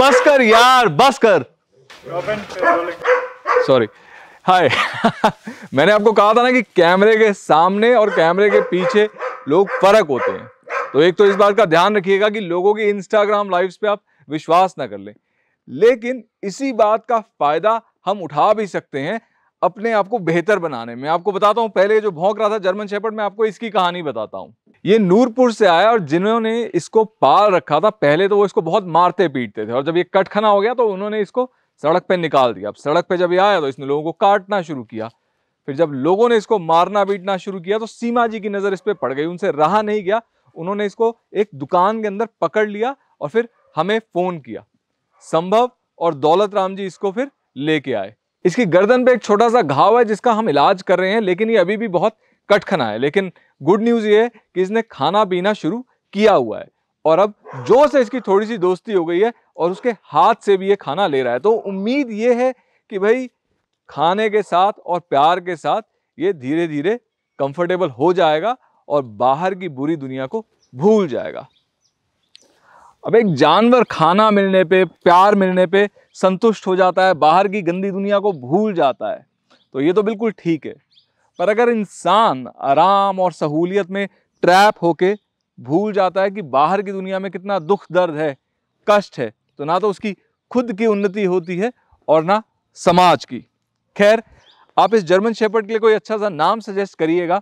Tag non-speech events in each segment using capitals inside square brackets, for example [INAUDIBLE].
बस कर यार बस कर सॉरी हाय मैंने आपको कहा था ना कि कैमरे के सामने और कैमरे के पीछे लोग फर्क होते हैं तो एक तो इस बात का ध्यान रखिएगा कि लोगों की इंस्टाग्राम लाइव्स पे आप विश्वास ना कर लें लेकिन इसी बात का फायदा हम उठा भी सकते हैं अपने आप को बेहतर बनाने में आपको बताता हूँ पहले जो भौंक रहा था जर्मन शेपर्ड में आपको इसकी कहानी बताता हूँ ये नूरपुर से आया और जिन्होंने इसको पाल रखा था पहले तो वो इसको बहुत मारते पीटते थे और जब ये कटखना हो गया तो उन्होंने इसको सड़क पे निकाल दिया अब सड़क पे जब ये आया तो इसने लोगों को काटना शुरू किया फिर जब लोगों ने इसको मारना पीटना शुरू किया तो सीमा जी की नज़र इस पर पड़ गई उनसे रहा नहीं गया उन्होंने इसको एक दुकान के अंदर पकड़ लिया और फिर हमें फ़ोन किया संभव और दौलत राम जी इसको फिर लेके आए इसकी गर्दन पे एक छोटा सा घाव है जिसका हम इलाज कर रहे हैं लेकिन ये अभी भी बहुत कटखना है लेकिन गुड न्यूज़ ये है कि इसने खाना पीना शुरू किया हुआ है और अब जो से इसकी थोड़ी सी दोस्ती हो गई है और उसके हाथ से भी ये खाना ले रहा है तो उम्मीद ये है कि भाई खाने के साथ और प्यार के साथ ये धीरे धीरे कंफर्टेबल हो जाएगा और बाहर की बुरी दुनिया को भूल जाएगा अब एक जानवर खाना मिलने पे प्यार मिलने पे संतुष्ट हो जाता है बाहर की गंदी दुनिया को भूल जाता है तो ये तो बिल्कुल ठीक है पर अगर इंसान आराम और सहूलियत में ट्रैप होके भूल जाता है कि बाहर की दुनिया में कितना दुख दर्द है कष्ट है तो ना तो उसकी खुद की उन्नति होती है और ना समाज की खैर आप इस जर्मन शेपर्ड के लिए कोई अच्छा सा नाम सजेस्ट करिएगा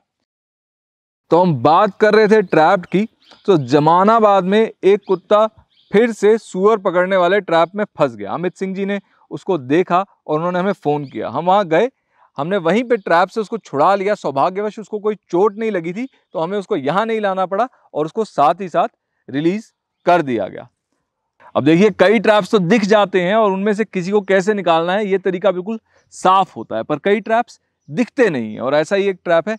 तो हम बात कर रहे थे ट्रैप की तो जमानाबाद में एक कुत्ता फिर से सुअर पकड़ने वाले ट्रैप में फंस गया अमित सिंह जी ने उसको देखा और उन्होंने हमें फ़ोन किया हम वहाँ गए हमने वहीं पे ट्रैप से उसको छुड़ा लिया सौभाग्यवश उसको कोई चोट नहीं लगी थी तो हमें उसको यहाँ नहीं लाना पड़ा और उसको साथ ही साथ रिलीज़ कर दिया गया अब देखिए कई ट्रैप्स तो दिख जाते हैं और उनमें से किसी को कैसे निकालना है ये तरीका बिल्कुल साफ होता है पर कई ट्रैप्स दिखते नहीं हैं और ऐसा ही एक ट्रैप है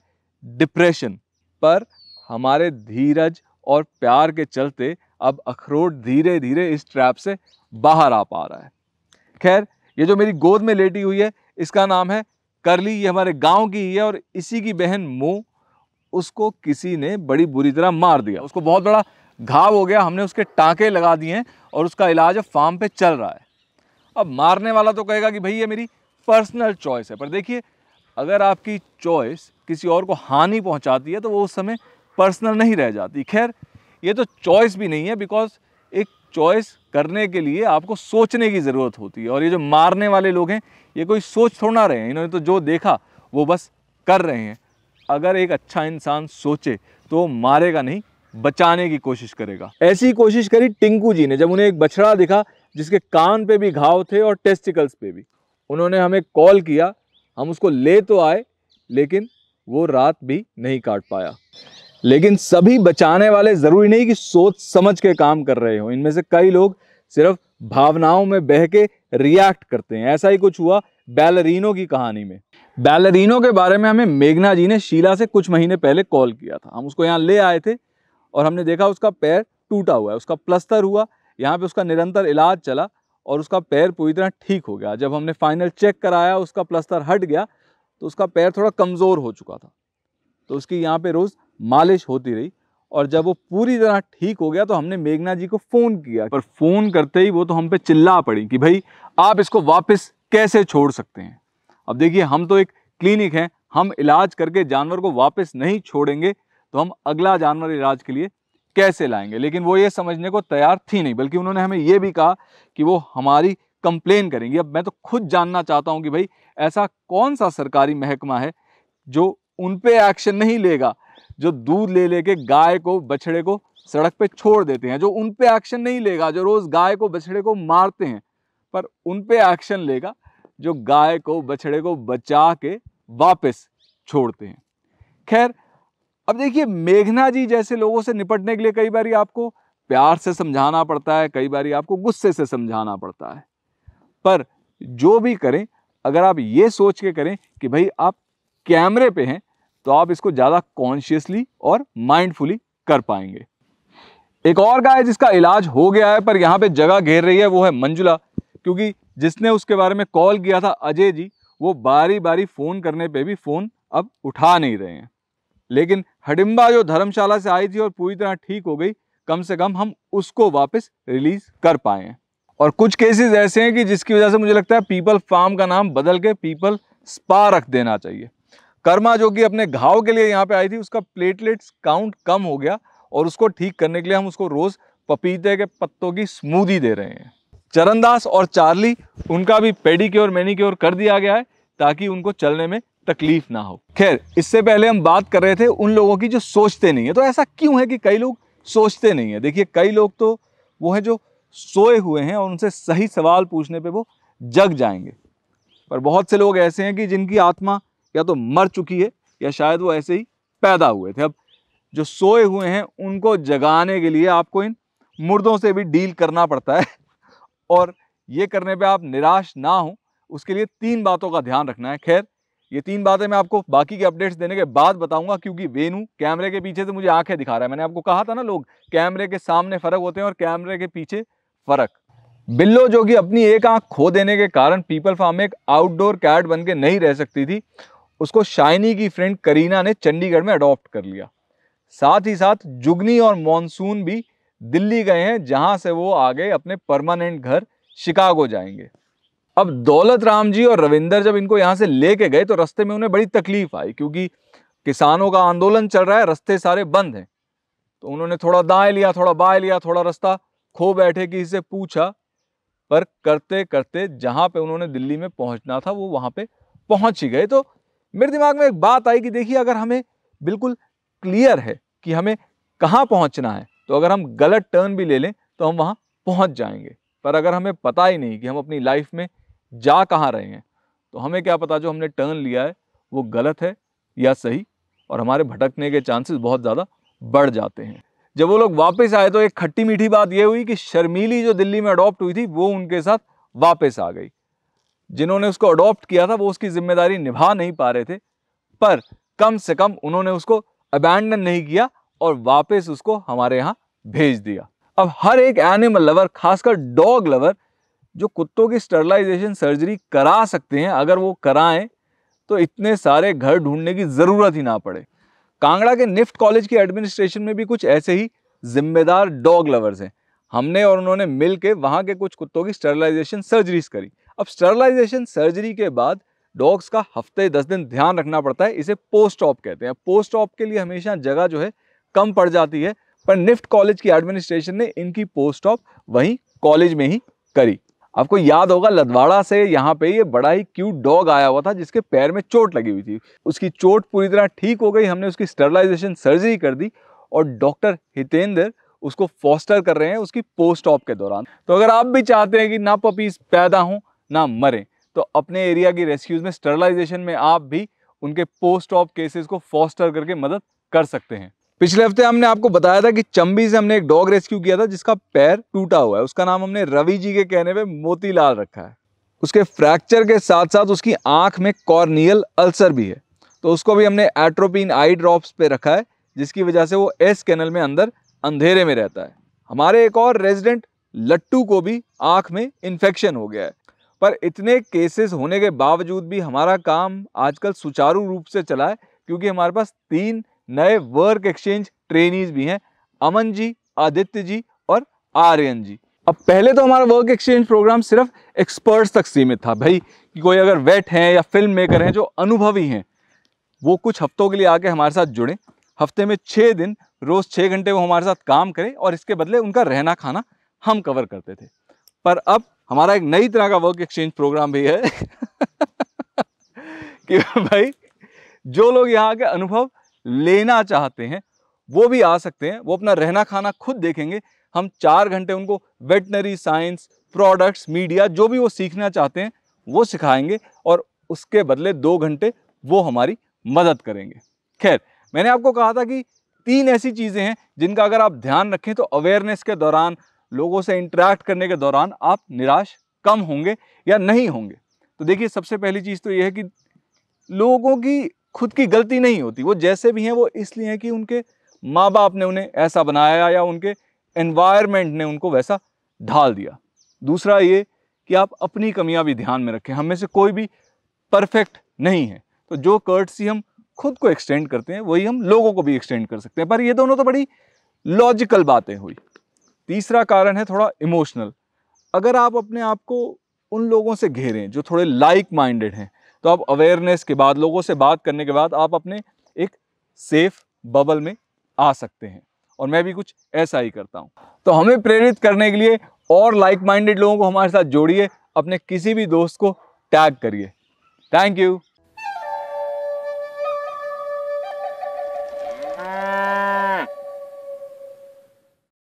डिप्रेशन पर हमारे धीरज और प्यार के चलते अब अखरोट धीरे धीरे इस ट्रैप से बाहर आ पा रहा है खैर ये जो मेरी गोद में लेटी हुई है इसका नाम है करली ये हमारे गांव की ही है और इसी की बहन मो उसको किसी ने बड़ी बुरी तरह मार दिया उसको बहुत बड़ा घाव हो गया हमने उसके टाँके लगा दिए हैं और उसका इलाज अब फार्म पर चल रहा है अब मारने वाला तो कहेगा कि भाई ये मेरी पर्सनल चॉइस है पर देखिए अगर आपकी चॉइस किसी और को हानि पहुंचाती है तो वो उस समय पर्सनल नहीं रह जाती खैर ये तो चॉइस भी नहीं है बिकॉज एक चॉइस करने के लिए आपको सोचने की ज़रूरत होती है और ये जो मारने वाले लोग हैं ये कोई सोच थोड़ा ना रहे हैं इन्होंने तो जो देखा वो बस कर रहे हैं अगर एक अच्छा इंसान सोचे तो मारेगा नहीं बचाने की कोशिश करेगा ऐसी कोशिश करी टिंकू जी ने जब उन्हें एक बछड़ा दिखा जिसके कान पे भी घाव थे और टेस्टिकल्स पे भी उन्होंने हमें कॉल किया हम उसको ले तो आए लेकिन वो रात भी नहीं काट पाया लेकिन सभी बचाने वाले ज़रूरी नहीं कि सोच समझ के काम कर रहे हो इनमें से कई लोग सिर्फ भावनाओं में बह के रिएक्ट करते हैं ऐसा ही कुछ हुआ बैलरिनो की कहानी में बैलरिनो के बारे में हमें मेघना जी ने शीला से कुछ महीने पहले कॉल किया था हम उसको यहाँ ले आए थे और हमने देखा उसका पैर टूटा हुआ है उसका प्लस्तर हुआ यहाँ पे उसका निरंतर इलाज चला और उसका पैर पूरी तरह ठीक हो गया जब हमने फाइनल चेक कराया उसका प्लस्तर हट गया तो उसका पैर थोड़ा कमज़ोर हो चुका था तो उसकी यहाँ पे रोज़ मालिश होती रही और जब वो पूरी तरह ठीक हो गया तो हमने मेघना जी को फ़ोन किया पर फ़ोन करते ही वो तो हम पे चिल्ला पड़ी कि भाई आप इसको वापस कैसे छोड़ सकते हैं अब देखिए हम तो एक क्लिनिक हैं हम इलाज करके जानवर को वापस नहीं छोड़ेंगे तो हम अगला जानवर इलाज के लिए कैसे लाएंगे लेकिन वो ये समझने को तैयार थी नहीं बल्कि उन्होंने हमें ये भी कहा कि वो हमारी कंप्लेन करेंगी अब मैं तो खुद जानना चाहता हूँ कि भाई ऐसा कौन सा सरकारी महकमा है जो उन पर एक्शन नहीं लेगा जो दूध ले लेके गाय को बछड़े को सड़क पे छोड़ देते हैं जो उन पे एक्शन नहीं लेगा जो रोज़ गाय को बछड़े को मारते हैं पर उन पे एक्शन लेगा जो गाय को बछड़े को बचा के वापस छोड़ते हैं खैर अब देखिए मेघना जी जैसे लोगों से निपटने के लिए कई बार आपको प्यार से समझाना पड़ता है कई बार आपको गुस्से से समझाना पड़ता है पर जो भी करें अगर आप ये सोच के करें कि भाई आप कैमरे पे हैं तो आप इसको ज़्यादा कॉन्शियसली और माइंडफुली कर पाएंगे एक और गाय जिसका इलाज हो गया है पर यहाँ पे जगह घेर रही है वो है मंजुला क्योंकि जिसने उसके बारे में कॉल किया था अजय जी वो बारी बारी फ़ोन करने पे भी फ़ोन अब उठा नहीं रहे हैं लेकिन हडिम्बा जो धर्मशाला से आई थी और पूरी तरह ठीक हो गई कम से कम हम उसको वापस रिलीज़ कर पाए हैं और कुछ केसेस ऐसे हैं कि जिसकी वजह से मुझे लगता है पीपल फार्म का नाम बदल के पीपल स्पा रख देना चाहिए कर्मा जो कि अपने घाव के लिए यहाँ पे आई थी उसका प्लेटलेट्स काउंट कम हो गया और उसको ठीक करने के लिए हम उसको रोज़ पपीते के पत्तों की स्मूदी दे रहे हैं चरणदास और चार्ली उनका भी पेडी क्योर मैनी क्योर कर दिया गया है ताकि उनको चलने में तकलीफ ना हो खैर इससे पहले हम बात कर रहे थे उन लोगों की जो सोचते नहीं है तो ऐसा क्यों है कि कई लोग सोचते नहीं है देखिए कई लोग तो वो हैं जो सोए हुए हैं और उनसे सही सवाल पूछने पे वो जग जाएंगे पर बहुत से लोग ऐसे हैं कि जिनकी आत्मा या तो मर चुकी है या शायद वो ऐसे ही पैदा हुए थे अब जो सोए हुए हैं उनको जगाने के लिए आपको इन मुर्दों से भी डील करना पड़ता है और ये करने पे आप निराश ना हो उसके लिए तीन बातों का ध्यान रखना है खैर ये तीन बातें मैं आपको बाकी के अपडेट्स देने के बाद बताऊंगा क्योंकि वेनु कैमरे के पीछे से मुझे आंखें दिखा रहा है मैंने आपको कहा था ना लोग कैमरे के सामने फ़र्क होते हैं और कैमरे के पीछे फ़र्क बिल्लो जो कि अपनी एक आंख खो देने के कारण पीपल फार्म में एक आउटडोर कैट बन के नहीं रह सकती थी उसको शाइनी की फ्रेंड करीना ने चंडीगढ़ में अडॉप्ट कर लिया साथ ही साथ जुगनी और मॉनसून भी दिल्ली गए हैं जहां से वो आगे अपने परमानेंट घर शिकागो जाएंगे अब दौलत राम जी और रविंदर जब इनको यहाँ से लेके गए तो रस्ते में उन्हें बड़ी तकलीफ आई क्योंकि किसानों का आंदोलन चल रहा है रस्ते सारे बंद हैं तो उन्होंने थोड़ा दाएं लिया थोड़ा बाएं लिया थोड़ा रास्ता खो बैठे कि इसे पूछा पर करते करते जहाँ पे उन्होंने दिल्ली में पहुँचना था वो वहाँ पे पहुँच ही गए तो मेरे दिमाग में एक बात आई कि देखिए अगर हमें बिल्कुल क्लियर है कि हमें कहाँ पहुँचना है तो अगर हम गलत टर्न भी ले लें तो हम वहाँ पहुँच जाएंगे पर अगर हमें पता ही नहीं कि हम अपनी लाइफ में जा कहाँ रहे हैं तो हमें क्या पता जो हमने टर्न लिया है वो गलत है या सही और हमारे भटकने के चांसेस बहुत ज़्यादा बढ़ जाते हैं जब वो लोग वापस आए तो एक खट्टी मीठी बात यह हुई कि शर्मीली जो दिल्ली में अडॉप्ट हुई थी वो उनके साथ वापस आ गई जिन्होंने उसको अडॉप्ट किया था वो उसकी ज़िम्मेदारी निभा नहीं पा रहे थे पर कम से कम उन्होंने उसको अबैंडन नहीं किया और वापस उसको हमारे यहाँ भेज दिया अब हर एक एनिमल लवर खासकर डॉग लवर जो कुत्तों की स्टरलाइजेशन सर्जरी करा सकते हैं अगर वो कराएं तो इतने सारे घर ढूंढने की ज़रूरत ही ना पड़े कांगड़ा के निफ्ट कॉलेज की एडमिनिस्ट्रेशन में भी कुछ ऐसे ही जिम्मेदार डॉग लवर्स हैं हमने और उन्होंने मिल के वहाँ के कुछ कुत्तों की स्टरलाइजेशन सर्जरीज करी अब स्टरलाइजेशन सर्जरी के बाद डॉग्स का हफ्ते दस दिन ध्यान रखना पड़ता है इसे पोस्ट ऑप कहते हैं पोस्ट ऑप के लिए हमेशा जगह जो है कम पड़ जाती है पर निफ्ट कॉलेज की एडमिनिस्ट्रेशन ने इनकी पोस्ट ऑप वहीं कॉलेज में ही करी आपको याद होगा लदवाड़ा से यहाँ पे ये बड़ा ही क्यूट डॉग आया हुआ था जिसके पैर में चोट लगी हुई थी उसकी चोट पूरी तरह ठीक हो गई हमने उसकी स्टरलाइजेशन सर्जरी कर दी और डॉक्टर हितेंद्र उसको फॉस्टर कर रहे हैं उसकी पोस्ट ऑप के दौरान तो अगर आप भी चाहते हैं कि ना पपीज पैदा हों ना मरें तो अपने एरिया की रेस्क्यूज़ में स्टरलाइजेशन में आप भी उनके पोस्ट ऑफ केसेस को फॉस्टर करके मदद कर सकते हैं पिछले हफ्ते हमने आपको बताया था कि चंबी से हमने एक डॉग रेस्क्यू किया था जिसका पैर टूटा हुआ है उसका नाम हमने रवि जी के कहने पे मोतीलाल रखा है उसके फ्रैक्चर के साथ साथ उसकी आंख में कॉर्नियल अल्सर भी है तो उसको भी हमने एट्रोपिन आई ड्रॉप्स पे रखा है जिसकी वजह से वो एस कैनल में अंदर अंधेरे में रहता है हमारे एक और रेजिडेंट लट्टू को भी आँख में इन्फेक्शन हो गया है पर इतने केसेस होने के बावजूद भी हमारा काम आजकल सुचारू रूप से चला है क्योंकि हमारे पास तीन नए वर्क एक्सचेंज ट्रेनीज भी हैं अमन जी आदित्य जी और आर्यन जी अब पहले तो हमारा वर्क एक्सचेंज प्रोग्राम सिर्फ एक्सपर्ट्स तक सीमित था भाई कि कोई अगर वेट हैं या फिल्म मेकर हैं जो अनुभवी हैं वो कुछ हफ्तों के लिए आके हमारे साथ जुड़ें हफ्ते में छः दिन रोज़ छः घंटे वो हमारे साथ काम करें और इसके बदले उनका रहना खाना हम कवर करते थे पर अब हमारा एक नई तरह का वर्क एक्सचेंज प्रोग्राम भी है [LAUGHS] कि भाई जो लोग यहाँ के अनुभव लेना चाहते हैं वो भी आ सकते हैं वो अपना रहना खाना खुद देखेंगे हम चार घंटे उनको वेटनरी साइंस प्रोडक्ट्स मीडिया जो भी वो सीखना चाहते हैं वो सिखाएंगे और उसके बदले दो घंटे वो हमारी मदद करेंगे खैर मैंने आपको कहा था कि तीन ऐसी चीज़ें हैं जिनका अगर आप ध्यान रखें तो अवेयरनेस के दौरान लोगों से इंटरेक्ट करने के दौरान आप निराश कम होंगे या नहीं होंगे तो देखिए सबसे पहली चीज़ तो ये है कि लोगों की खुद की गलती नहीं होती वो जैसे भी हैं वो इसलिए हैं कि उनके माँ बाप ने उन्हें ऐसा बनाया या उनके एनवायरमेंट ने उनको वैसा ढाल दिया दूसरा ये कि आप अपनी कमियाँ भी ध्यान में रखें हम में से कोई भी परफेक्ट नहीं है तो जो कर्टसी हम खुद को एक्सटेंड करते हैं वही हम लोगों को भी एक्सटेंड कर सकते हैं पर ये दोनों तो बड़ी लॉजिकल बातें हुई तीसरा कारण है थोड़ा इमोशनल अगर आप अपने आप को उन लोगों से घेरें जो थोड़े लाइक माइंडेड हैं तो आप अवेयरनेस के बाद लोगों से बात करने के बाद आप अपने एक सेफ बबल में आ सकते हैं और मैं भी कुछ ऐसा ही करता हूँ तो हमें प्रेरित करने के लिए और लाइक माइंडेड लोगों को हमारे साथ जोड़िए अपने किसी भी दोस्त को टैग करिए थैंक यू